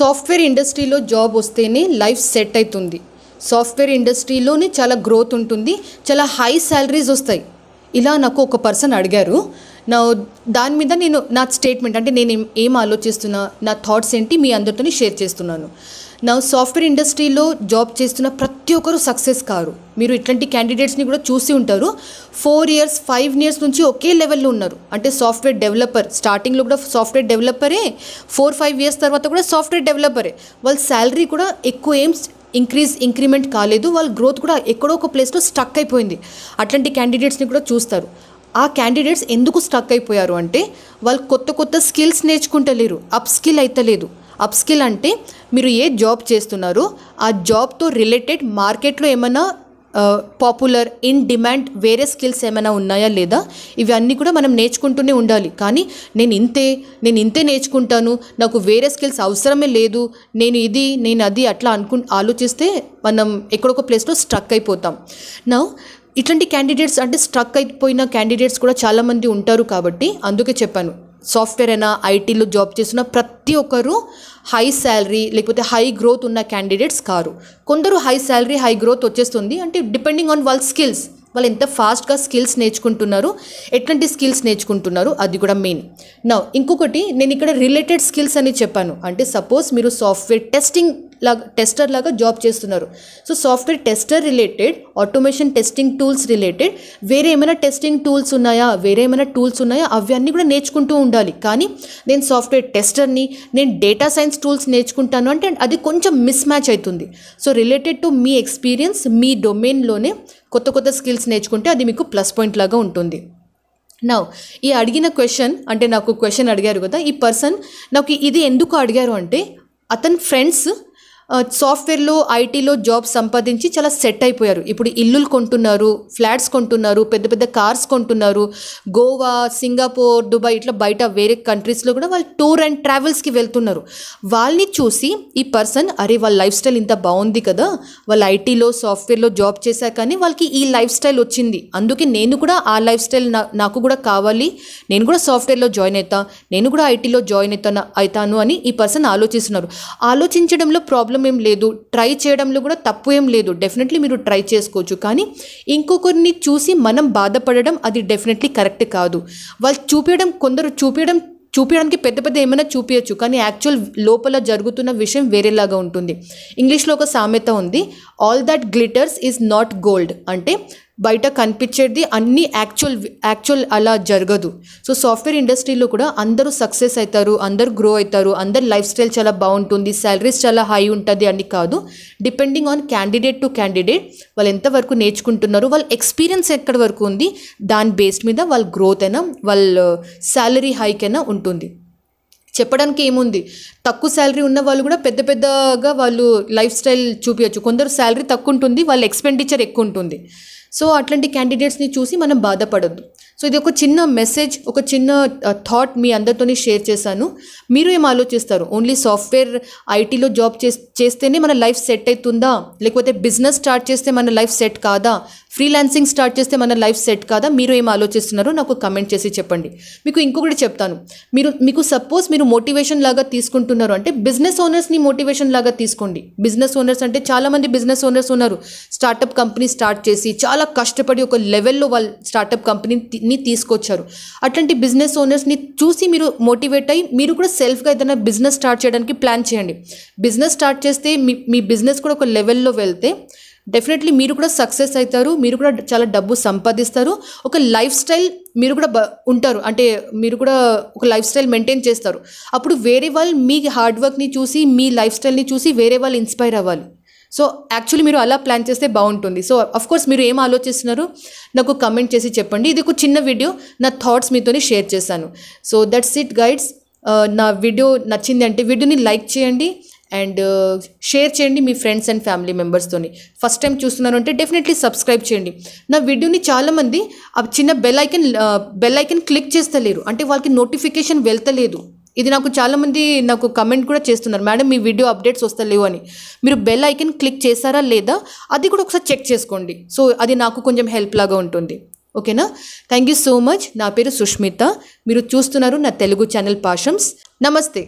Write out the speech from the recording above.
software ఇండస్ట్రీలో job వస్తేనే life set అవుతుంది సాఫ్ట్వేర్ ఇండస్ట్రీలోనే చాలా గ్రోత్ ఉంటుంది చాలా హై శాలరీస్ వస్తాయి ఇలా నాకు ఒక పర్సన్ అడిగారు నా దాని మీద నేను నా స్టేట్మెంట్ అంటే నేను ఏం ఆలోచిస్తున్నా నా థాట్స్ ఏంటి మీ అందరితోని షేర్ చేస్తున్నాను నా సాఫ్ట్వేర్ ఇండస్ట్రీలో జాబ్ చేస్తున్న ప్రతి ఒక్కరు సక్సెస్ కారు మీరు ఇట్లాంటి క్యాండిడేట్స్ని కూడా చూసి ఉంటారు ఫోర్ ఇయర్స్ ఫైవ్ ఇయర్స్ నుంచి ఒకే లెవెల్లో ఉన్నారు అంటే సాఫ్ట్వేర్ డెవలపర్ స్టార్టింగ్లో కూడా సాఫ్ట్వేర్ డెవలపరే ఫోర్ ఫైవ్ ఇయర్స్ తర్వాత కూడా సాఫ్ట్వేర్ డెవలపరే వాళ్ళ శాలరీ కూడా ఎక్కువ ఏం ఇంక్రీజ్ ఇంక్రిమెంట్ కాలేదు వాళ్ళ గ్రోత్ కూడా ఎక్కడో ఒక ప్లేస్లో స్టక్ అయిపోయింది అట్లాంటి క్యాండిడేట్స్ని కూడా చూస్తారు ఆ క్యాండిడేట్స్ ఎందుకు స్టక్ అయిపోయారు అంటే వాళ్ళు కొత్త కొత్త స్కిల్స్ నేర్చుకుంటలేరు అప్ స్కిల్ అవుతలేదు అప్స్కిల్ అంటే మీరు ఏ జాబ్ చేస్తున్నారో ఆ జాబ్తో రిలేటెడ్ మార్కెట్లో ఏమైనా పాపులర్ ఇన్ డిమాండ్ వేరే స్కిల్స్ ఏమైనా ఉన్నాయా లేదా ఇవన్నీ కూడా మనం నేర్చుకుంటూనే ఉండాలి కానీ నేను ఇంతే నేను ఇంతే నేర్చుకుంటాను నాకు వేరే స్కిల్స్ అవసరమే లేదు నేను ఇది నేను అది అట్లా అనుకు ఆలోచిస్తే మనం ఎక్కడొక ప్లేస్లో స్ట్రక్ అయిపోతాం నా ఇట్లాంటి క్యాండిడేట్స్ అంటే స్ట్రక్ అయిపోయిన క్యాండిడేట్స్ కూడా చాలామంది ఉంటారు కాబట్టి అందుకే చెప్పాను సాఫ్ట్వేర్ అయినా ఐటీలో జాబ్ చేస్తున్న ప్రతి ఒక్కరు హై శాలరీ లేకపోతే హై గ్రోత్ ఉన్న క్యాండిడేట్స్ కారు కొందరు హై శాలరీ హై గ్రోత్ వచ్చేస్తుంది అంటే డిపెండింగ్ ఆన్ వాళ్ళ స్కిల్స్ వాళ్ళు ఎంత ఫాస్ట్గా స్కిల్స్ నేర్చుకుంటున్నారు ఎట్లాంటి స్కిల్స్ నేర్చుకుంటున్నారు అది కూడా మెయిన్ నా ఇంకొకటి నేను ఇక్కడ రిలేటెడ్ స్కిల్స్ అని చెప్పాను అంటే సపోజ్ మీరు సాఫ్ట్వేర్ టెస్టింగ్ లాగా టెస్టర్ లాగా జాబ్ చేస్తున్నారు so software tester related automation testing tools related వేరే ఏమైనా టెస్టింగ్ టూల్స్ ఉన్నాయా వేరే ఏమైనా టూల్స్ ఉన్నాయా అవన్నీ కూడా నేర్చుకుంటూ ఉండాలి కానీ నేను సాఫ్ట్వేర్ టెస్టర్ని నేను డేటా సైన్స్ టూల్స్ నేర్చుకుంటాను అంటే అది కొంచెం మిస్ మ్యాచ్ అవుతుంది సో రిలేటెడ్ టు మీ ఎక్స్పీరియన్స్ మీ డొమైన్లోనే కొత్త కొత్త స్కిల్స్ నేర్చుకుంటే అది మీకు ప్లస్ పాయింట్ లాగా ఉంటుంది నా ఈ అడిగిన క్వశ్చన్ అంటే నాకు క్వశ్చన్ అడిగారు కదా ఈ పర్సన్ నాకు ఇది ఎందుకు అడిగారు అంటే అతని ఫ్రెండ్స్ సాఫ్ట్వేర్లో ఐటీలో జాబ్ సంపాదించి చాలా సెట్ అయిపోయారు ఇప్పుడు ఇల్లులు కొంటున్నారు ఫ్లాట్స్ కొంటున్నారు పెద్ద పెద్ద కార్స్ కొంటున్నారు గోవా సింగపూర్ దుబాయ్ ఇట్లా బయట వేరే కంట్రీస్లో కూడా వాళ్ళు టూర్ అండ్ ట్రావెల్స్కి వెళ్తున్నారు వాళ్ళని చూసి ఈ పర్సన్ అరే వాళ్ళ లైఫ్ స్టైల్ ఇంత బాగుంది కదా వాళ్ళ ఐటీలో సాఫ్ట్వేర్లో జాబ్ చేశా కానీ వాళ్ళకి ఈ లైఫ్ స్టైల్ వచ్చింది అందుకే నేను కూడా ఆ లైఫ్ స్టైల్ నాకు కూడా కావాలి నేను కూడా సాఫ్ట్వేర్లో జాయిన్ అవుతాను నేను కూడా ఐటీలో జాయిన్ అవుతాను అవుతాను అని ఈ పర్సన్ ఆలోచిస్తున్నారు ఆలోచించడంలో ప్రాబ్లం ప్రాబ్లం ఏం లేదు ట్రై చేయడంలో కూడా తప్పు ఏం లేదు డెఫినెట్లీ మీరు ట్రై చేసుకోవచ్చు కానీ ఇంకొకరిని చూసి మనం బాధపడడం అది డెఫినెట్లీ కరెక్ట్ కాదు వాళ్ళు చూపించడం కొందరు చూపించడం చూపించడానికి పెద్ద పెద్ద ఏమైనా చూపించచ్చు కానీ యాక్చువల్ లోపల జరుగుతున్న విషయం వేరేలాగా ఉంటుంది ఇంగ్లీష్లో ఒక సామెత ఉంది all that glitters is not gold అంటే బయట కనిపించేది అన్ని యాక్చువల్ యాక్చువల్ అలా జరగదు సో సాఫ్ట్వేర్ ఇండస్ట్రీలో కూడా అందరూ సక్సెస్ అవుతారు అందరూ గ్రో అవుతారు అందరు లైఫ్ స్టైల్ చాలా బాగుంటుంది శాలరీస్ చాలా హై ఉంటుంది అని కాదు depending on candidate to candidate వాళ్ళు ఎంతవరకు నేర్చుకుంటున్నారు వాళ్ళ ఎక్స్పీరియన్స్ ఎక్కడి వరకు ఉంది దాని బేస్డ్ మీద వాళ్ళ గ్రోత్ అయినా వాళ్ళ శాలరీ హైక్ అయినా ఉంటుంది చెప్పడానికి ఏముంది తక్కువ శాలరీ ఉన్న వాళ్ళు కూడా పెద్ద పెద్దగా వాళ్ళు లైఫ్ స్టైల్ చూపించచ్చు కొందరు శాలరీ తక్కువ ఉంటుంది వాళ్ళ ఎక్స్పెండిచర్ ఎక్కువ ఉంటుంది సో అట్లాంటి క్యాండిడేట్స్ని చూసి మనం బాధపడద్దు సో ఇది ఒక చిన్న మెసేజ్ ఒక చిన్న థాట్ మీ అందరితోనే షేర్ చేశాను మీరు ఏం ఆలోచిస్తారు ఓన్లీ సాఫ్ట్వేర్ ఐటీలో జాబ్ చేస్తేనే మన లైఫ్ సెట్ అవుతుందా లేకపోతే బిజినెస్ స్టార్ట్ చేస్తే మన లైఫ్ సెట్ కాదా ఫ్రీలాన్సింగ్ స్టార్ట్ చేస్తే మన లైఫ్ సెట్ కాదా మీరు ఏం ఆలోచిస్తున్నారో నాకు కమెంట్ చేసి చెప్పండి మీకు ఇంకొకటి చెప్తాను మీరు మీకు సపోజ్ మీరు మోటివేషన్ లాగా తీసుకుంటున్నారు అంటే బిజినెస్ ఓనర్స్ని మోటివేషన్ లాగా తీసుకోండి బిజినెస్ ఓనర్స్ అంటే చాలామంది బిజినెస్ ఓనర్స్ ఉన్నారు స్టార్టప్ కంపెనీ స్టార్ట్ చేసి చాలా కష్టపడి ఒక లెవెల్లో వాళ్ళు స్టార్టప్ కంపెనీని తీసుకొచ్చారు అట్లాంటి బిజినెస్ ఓనర్స్ని చూసి మీరు మోటివేట్ అయ్యి మీరు కూడా సెల్ఫ్గా ఏదైనా బిజినెస్ స్టార్ట్ చేయడానికి ప్లాన్ చేయండి బిజినెస్ స్టార్ట్ చేస్తే మీ మీ బిజినెస్ కూడా ఒక లెవెల్లో వెళ్తే డెఫినెట్లీ మీరు కూడా సక్సెస్ అవుతారు మీరు కూడా చాలా డబ్బు సంపాదిస్తారు ఒక లైఫ్ స్టైల్ మీరు కూడా బ ఉంటారు అంటే మీరు కూడా ఒక లైఫ్ స్టైల్ మెయింటైన్ చేస్తారు అప్పుడు వేరే వాళ్ళు మీ హార్డ్ వర్క్ని చూసి మీ లైఫ్ స్టైల్ని చూసి వేరే వాళ్ళు ఇన్స్పైర్ అవ్వాలి సో యాక్చువల్లీ మీరు అలా ప్లాన్ చేస్తే బాగుంటుంది సో కోర్స్ మీరు ఏం ఆలోచిస్తున్నారు నాకు కమెంట్ చేసి చెప్పండి ఇది ఒక చిన్న వీడియో నా థాట్స్ మీతో షేర్ చేశాను సో దట్స్ ఇట్ గైడ్స్ నా వీడియో నచ్చింది అంటే వీడియోని లైక్ చేయండి అండ్ uh, షేర్ చేయండి మీ ఫ్రెండ్స్ అండ్ ఫ్యామిలీ మెంబర్స్తోని ఫస్ట్ టైం చూస్తున్నారు అంటే డెఫినెట్లీ సబ్స్క్రైబ్ చేయండి నా వీడియోని చాలామంది ఆ చిన్న bell icon bell icon click చేస్తలేరు అంటే వాళ్ళకి నోటిఫికేషన్ వెళ్తలేదు ఇది నాకు చాలామంది నాకు కమెంట్ కూడా చేస్తున్నారు మేడం మీ వీడియో అప్డేట్స్ వస్తలేవు అని మీరు బెల్ ఐకన్ క్లిక్ చేశారా లేదా అది కూడా ఒకసారి చెక్ చేసుకోండి సో అది నాకు కొంచెం హెల్ప్ లాగా ఉంటుంది ఓకేనా థ్యాంక్ యూ సో మచ్ నా పేరు సుష్మిత మీరు చూస్తున్నారు నా తెలుగు ఛానల్ పాషమ్స్ నమస్తే